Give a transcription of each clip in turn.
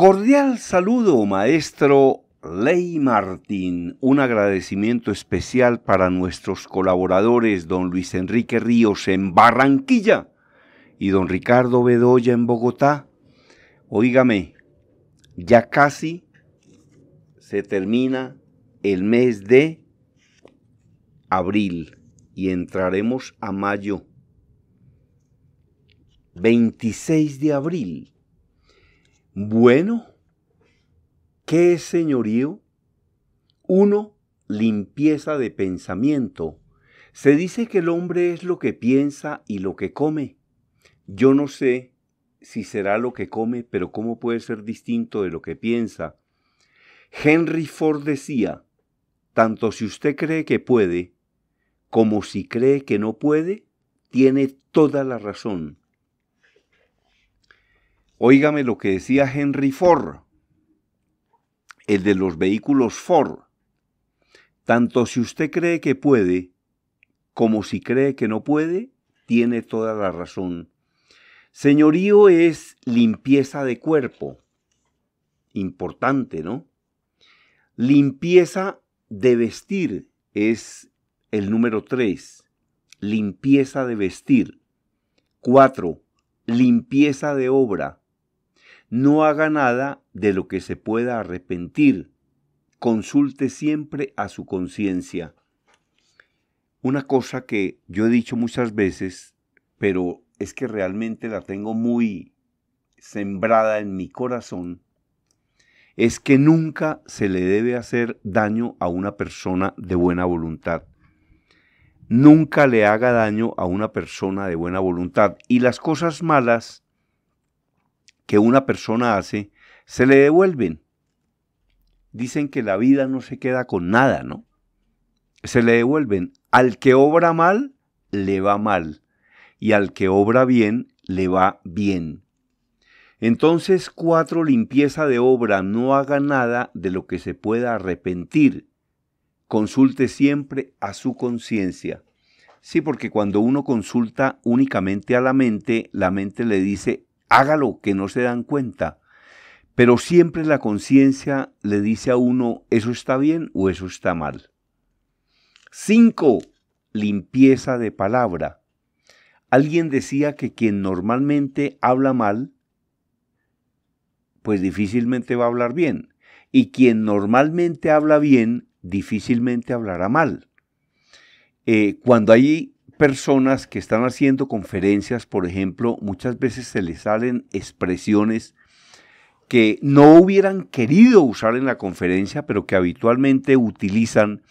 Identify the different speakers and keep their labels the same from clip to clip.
Speaker 1: Cordial saludo, maestro Ley Martín. Un agradecimiento especial para nuestros colaboradores, don Luis Enrique Ríos en Barranquilla y don Ricardo Bedoya en Bogotá. Oígame, ya casi se termina el mes de abril y entraremos a mayo. 26 de abril bueno, ¿qué es señorío? Uno, limpieza de pensamiento. Se dice que el hombre es lo que piensa y lo que come. Yo no sé si será lo que come, pero ¿cómo puede ser distinto de lo que piensa? Henry Ford decía, tanto si usted cree que puede, como si cree que no puede, tiene toda la razón. Óigame lo que decía Henry Ford, el de los vehículos Ford. Tanto si usted cree que puede como si cree que no puede, tiene toda la razón. Señorío es limpieza de cuerpo. Importante, ¿no? Limpieza de vestir es el número tres. Limpieza de vestir. Cuatro, Limpieza de obra. No haga nada de lo que se pueda arrepentir. Consulte siempre a su conciencia. Una cosa que yo he dicho muchas veces, pero es que realmente la tengo muy sembrada en mi corazón, es que nunca se le debe hacer daño a una persona de buena voluntad. Nunca le haga daño a una persona de buena voluntad. Y las cosas malas que una persona hace se le devuelven. Dicen que la vida no se queda con nada, ¿no? Se le devuelven. Al que obra mal, le va mal. Y al que obra bien, le va bien. Entonces, cuatro, limpieza de obra, no haga nada de lo que se pueda arrepentir. Consulte siempre a su conciencia. Sí, porque cuando uno consulta únicamente a la mente, la mente le dice hágalo, que no se dan cuenta. Pero siempre la conciencia le dice a uno, eso está bien o eso está mal. Cinco, Limpieza de palabra. Alguien decía que quien normalmente habla mal, pues difícilmente va a hablar bien. Y quien normalmente habla bien, difícilmente hablará mal. Eh, cuando hay personas que están haciendo conferencias, por ejemplo, muchas veces se les salen expresiones que no hubieran querido usar en la conferencia, pero que habitualmente utilizan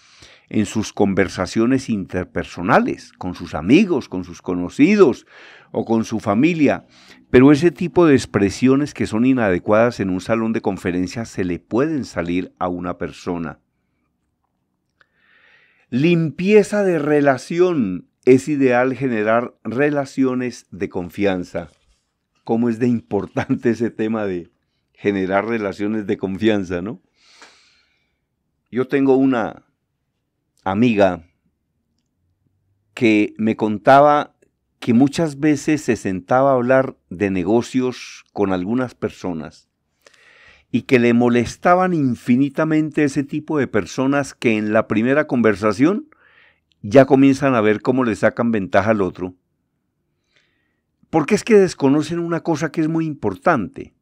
Speaker 1: en sus conversaciones interpersonales, con sus amigos, con sus conocidos o con su familia. Pero ese tipo de expresiones que son inadecuadas en un salón de conferencia se le pueden salir a una persona. Limpieza de relación es ideal generar relaciones de confianza. ¿Cómo es de importante ese tema de generar relaciones de confianza, no? Yo tengo una amiga que me contaba que muchas veces se sentaba a hablar de negocios con algunas personas y que le molestaban infinitamente ese tipo de personas que en la primera conversación ya comienzan a ver cómo le sacan ventaja al otro, porque es que desconocen una cosa que es muy importante.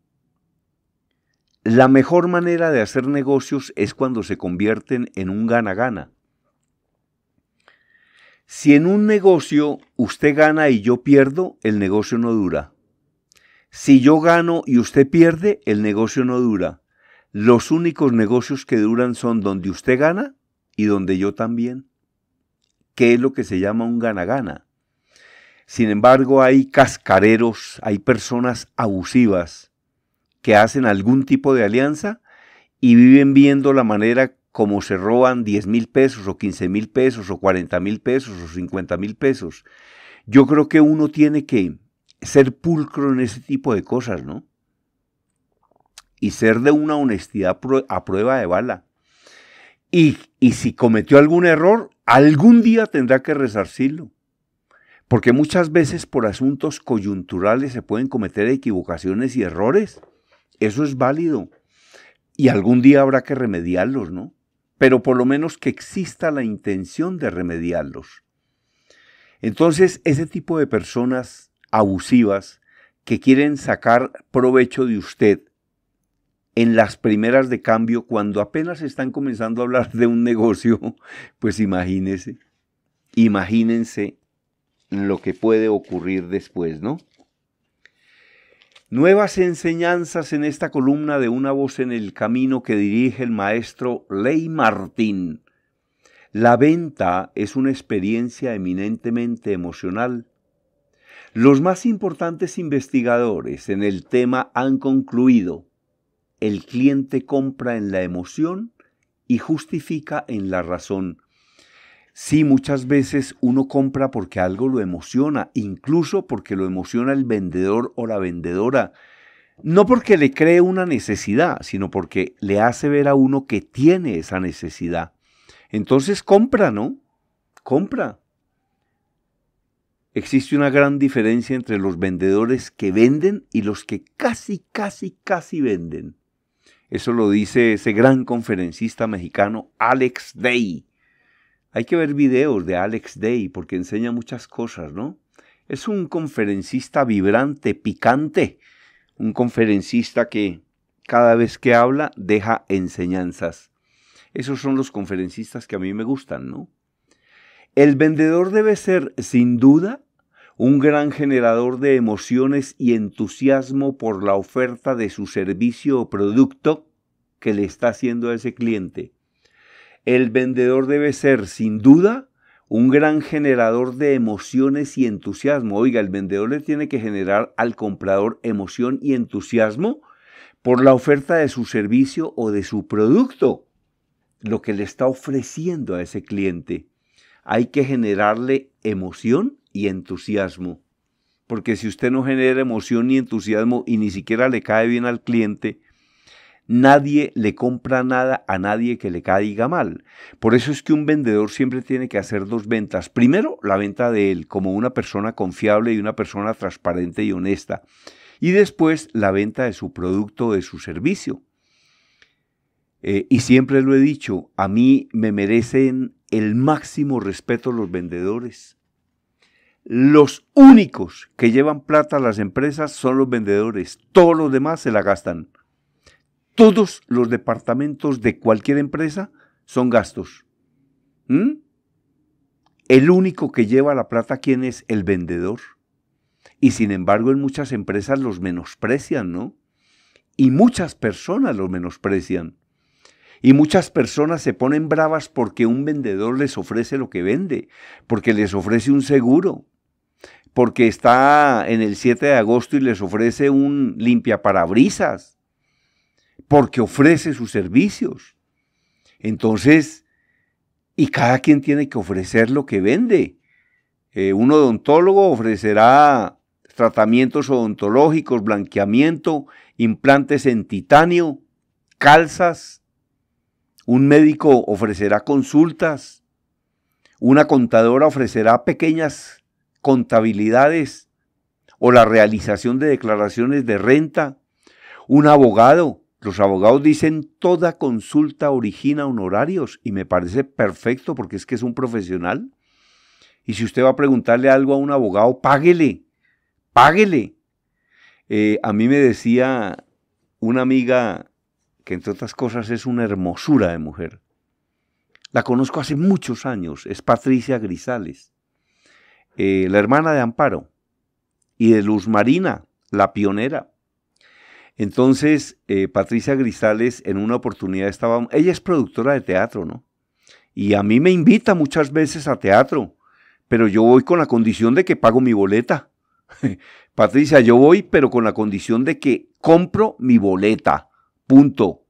Speaker 1: La mejor manera de hacer negocios es cuando se convierten en un gana-gana. Si en un negocio usted gana y yo pierdo, el negocio no dura. Si yo gano y usted pierde, el negocio no dura. Los únicos negocios que duran son donde usted gana y donde yo también. ¿Qué es lo que se llama un gana-gana. Sin embargo, hay cascareros, hay personas abusivas que hacen algún tipo de alianza y viven viendo la manera como se roban 10 mil pesos o 15 mil pesos o 40 mil pesos o 50 mil pesos. Yo creo que uno tiene que ser pulcro en ese tipo de cosas, ¿no? Y ser de una honestidad a prueba de bala. y si cometió algún error, algún día tendrá que resarcirlo. Porque muchas veces por asuntos coyunturales se pueden cometer equivocaciones y errores. Eso es válido. Y algún día habrá que remediarlos, ¿no? Pero por lo menos que exista la intención de remediarlos. Entonces, ese tipo de personas abusivas que quieren sacar provecho de usted en las primeras de cambio, cuando apenas están comenzando a hablar de un negocio, pues imagínense, imagínense lo que puede ocurrir después, ¿no? Nuevas enseñanzas en esta columna de Una voz en el camino que dirige el maestro Ley Martín. La venta es una experiencia eminentemente emocional. Los más importantes investigadores en el tema han concluido el cliente compra en la emoción y justifica en la razón. Sí, muchas veces uno compra porque algo lo emociona, incluso porque lo emociona el vendedor o la vendedora. No porque le cree una necesidad, sino porque le hace ver a uno que tiene esa necesidad. Entonces compra, ¿no? Compra. Existe una gran diferencia entre los vendedores que venden y los que casi, casi, casi venden. Eso lo dice ese gran conferencista mexicano Alex Day. Hay que ver videos de Alex Day porque enseña muchas cosas, ¿no? Es un conferencista vibrante, picante, un conferencista que cada vez que habla deja enseñanzas. Esos son los conferencistas que a mí me gustan, ¿no? El vendedor debe ser, sin duda, un gran generador de emociones y entusiasmo por la oferta de su servicio o producto que le está haciendo a ese cliente. El vendedor debe ser, sin duda, un gran generador de emociones y entusiasmo. Oiga, el vendedor le tiene que generar al comprador emoción y entusiasmo por la oferta de su servicio o de su producto, lo que le está ofreciendo a ese cliente hay que generarle emoción y entusiasmo. Porque si usted no genera emoción ni entusiasmo y ni siquiera le cae bien al cliente, nadie le compra nada a nadie que le caiga mal. Por eso es que un vendedor siempre tiene que hacer dos ventas. Primero, la venta de él como una persona confiable y una persona transparente y honesta. Y después, la venta de su producto o de su servicio. Eh, y siempre lo he dicho, a mí me merecen el máximo respeto los vendedores. Los únicos que llevan plata a las empresas son los vendedores. Todos los demás se la gastan. Todos los departamentos de cualquier empresa son gastos. ¿Mm? El único que lleva la plata, ¿quién es? El vendedor. Y sin embargo, en muchas empresas los menosprecian, ¿no? Y muchas personas los menosprecian. Y muchas personas se ponen bravas porque un vendedor les ofrece lo que vende, porque les ofrece un seguro, porque está en el 7 de agosto y les ofrece un limpia limpiaparabrisas, porque ofrece sus servicios. Entonces, y cada quien tiene que ofrecer lo que vende. Eh, un odontólogo ofrecerá tratamientos odontológicos, blanqueamiento, implantes en titanio, calzas, un médico ofrecerá consultas, una contadora ofrecerá pequeñas contabilidades o la realización de declaraciones de renta, un abogado. Los abogados dicen toda consulta origina honorarios y me parece perfecto porque es que es un profesional. Y si usted va a preguntarle algo a un abogado, páguele, páguele. Eh, a mí me decía una amiga que entre otras cosas es una hermosura de mujer. La conozco hace muchos años, es Patricia Grisales, eh, la hermana de Amparo y de Luz Marina, la pionera. Entonces, eh, Patricia Grisales en una oportunidad estaba, ella es productora de teatro, ¿no? Y a mí me invita muchas veces a teatro, pero yo voy con la condición de que pago mi boleta. Patricia, yo voy, pero con la condición de que compro mi boleta. Punto.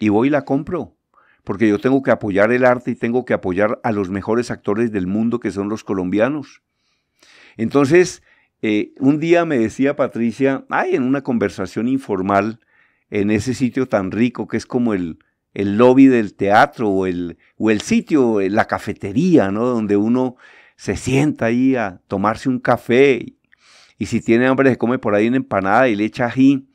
Speaker 1: Y voy y la compro. Porque yo tengo que apoyar el arte y tengo que apoyar a los mejores actores del mundo que son los colombianos. Entonces, eh, un día me decía Patricia, ay, en una conversación informal, en ese sitio tan rico que es como el, el lobby del teatro o el, o el sitio, eh, la cafetería, ¿no? Donde uno se sienta ahí a tomarse un café y, si tiene hambre se come por ahí una empanada y le echa ají.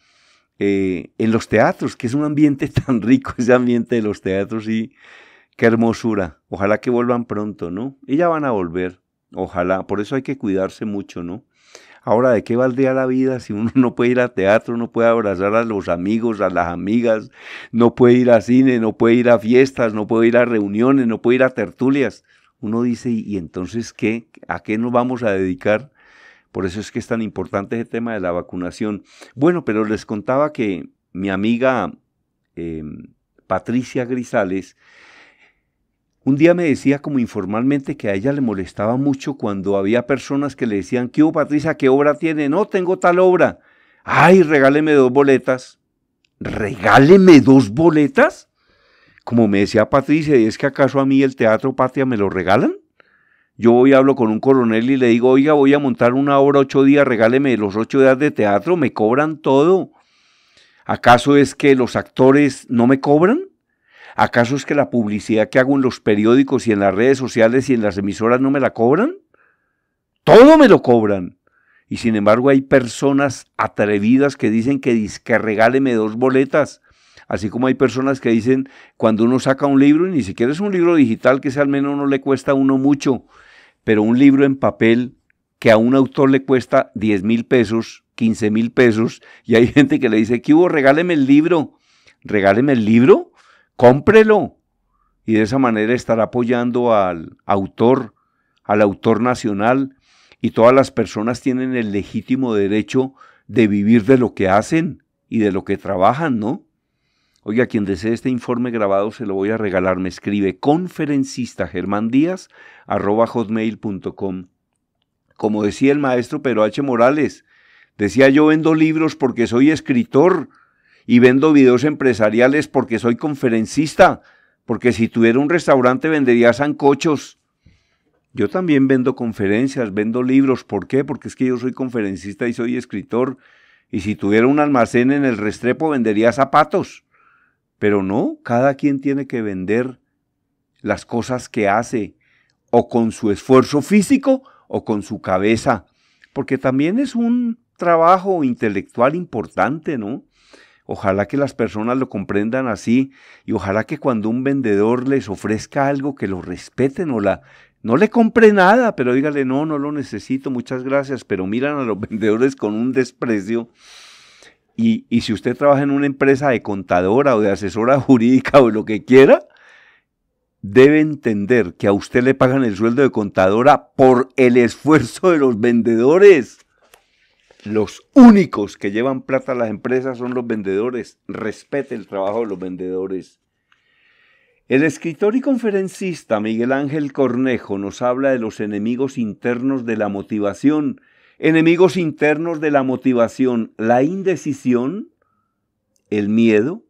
Speaker 1: Eh, en los teatros, que es un ambiente tan rico, ese ambiente de los teatros y qué hermosura. Ojalá que vuelvan pronto, ¿no? Y van a volver, ojalá. Por eso hay que cuidarse mucho, ¿no? Ahora, ¿de qué valdría la vida si uno no puede ir a teatro, no puede abrazar a los amigos, a las amigas, no puede ir a cine, no puede ir a fiestas, no puede ir a reuniones, no puede ir a tertulias? Uno dice, ¿y entonces qué? ¿A qué nos vamos a dedicar? Por eso es que es tan importante ese tema de la vacunación. Bueno, pero les contaba que mi amiga em, Patricia Grisales un día me decía como informalmente que a ella le molestaba mucho cuando había personas que le decían, ¿qué hubo Patricia? ¿Qué obra tiene? No, tengo tal obra. Ay, regáleme dos boletas. ¿Regáleme dos boletas? Como me decía Patricia, ¿y es que acaso a mí el Teatro Patria me lo regalan? Yo voy, hablo con un coronel y le digo, oiga, voy a montar una obra ocho días, regáleme los ocho días de teatro, me cobran todo. ¿Acaso es que los actores no me cobran? ¿Acaso es que la publicidad que hago en los periódicos y en las redes sociales y en las emisoras no me la cobran? Todo me lo cobran. Y sin embargo hay personas atrevidas que dicen que, que regáleme dos boletas. Así como hay personas que dicen, cuando uno saca un libro, y ni siquiera es un libro digital, que sea al menos no le cuesta a uno mucho, pero un libro en papel que a un autor le cuesta 10 mil pesos, 15 mil pesos, y hay gente que le dice, ¿qué hubo? Regáleme el libro, regáleme el libro, cómprelo. Y de esa manera estará apoyando al autor, al autor nacional, y todas las personas tienen el legítimo derecho de vivir de lo que hacen y de lo que trabajan, ¿no? Oiga, quien desee este informe grabado se lo voy a regalar. Me escribe conferencista germán díaz hotmail.com. Como decía el maestro Pero H. Morales, decía yo vendo libros porque soy escritor y vendo videos empresariales porque soy conferencista, porque si tuviera un restaurante vendería sancochos. Yo también vendo conferencias, vendo libros. ¿Por qué? Porque es que yo soy conferencista y soy escritor. Y si tuviera un almacén en el Restrepo vendería zapatos. Pero no, cada quien tiene que vender las cosas que hace, o con su esfuerzo físico o con su cabeza, porque también es un trabajo intelectual importante, ¿no? Ojalá que las personas lo comprendan así y ojalá que cuando un vendedor les ofrezca algo que lo respeten o la... No le compre nada, pero dígale, no, no lo necesito, muchas gracias, pero miran a los vendedores con un desprecio y, si usted trabaja en una empresa de contadora o de asesora jurídica o lo que quiera, debe entender que a usted le pagan el sueldo de contadora por el esfuerzo de los vendedores. Los únicos que llevan plata a las empresas son los vendedores. Respete el trabajo de los vendedores. El escritor y conferencista Miguel Ángel Cornejo nos habla de los enemigos internos de la motivación Enemigos internos de la motivación, la indecisión, el miedo,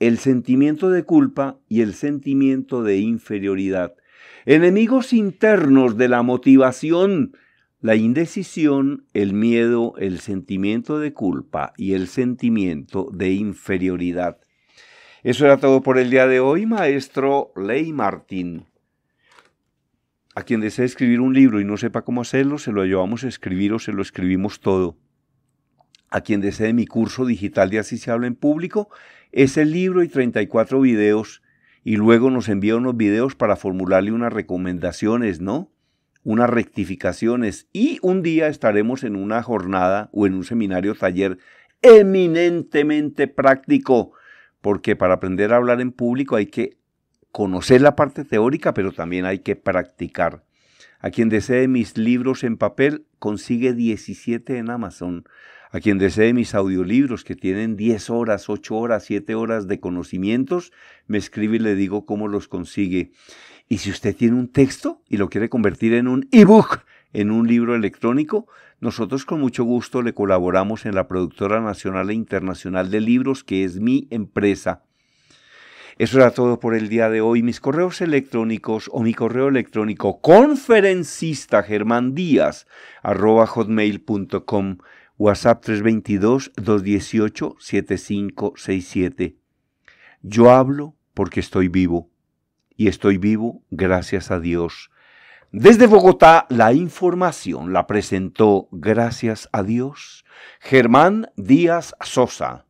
Speaker 1: el sentimiento de culpa y el sentimiento de inferioridad. Enemigos internos de la motivación, la indecisión, el miedo, el sentimiento de culpa y el sentimiento de inferioridad. Eso era todo por el día de hoy, maestro Ley Martín. A quien desee escribir un libro y no sepa cómo hacerlo, se lo llevamos a escribir o se lo escribimos todo. A quien desee mi curso digital de Así se habla en público, es el libro y 34 videos. Y luego nos envía unos videos para formularle unas recomendaciones, ¿no? Unas rectificaciones. Y un día estaremos en una jornada o en un seminario taller eminentemente práctico. Porque para aprender a hablar en público hay que conocer la parte teórica, pero también hay que practicar. A quien desee mis libros en papel, consigue 17 en Amazon. A quien desee mis audiolibros, que tienen 10 horas, 8 horas, 7 horas de conocimientos, me escribe y le digo cómo los consigue. Y si usted tiene un texto y lo quiere convertir en un e-book, en un libro electrónico, nosotros con mucho gusto le colaboramos en la Productora Nacional e Internacional de Libros, que es mi empresa. Eso era todo por el día de hoy. Mis correos electrónicos o mi correo electrónico conferencista germán díaz arroba hotmail.com WhatsApp 322-218-7567. Yo hablo porque estoy vivo y estoy vivo gracias a Dios. Desde Bogotá, la información la presentó, gracias a Dios, Germán Díaz Sosa.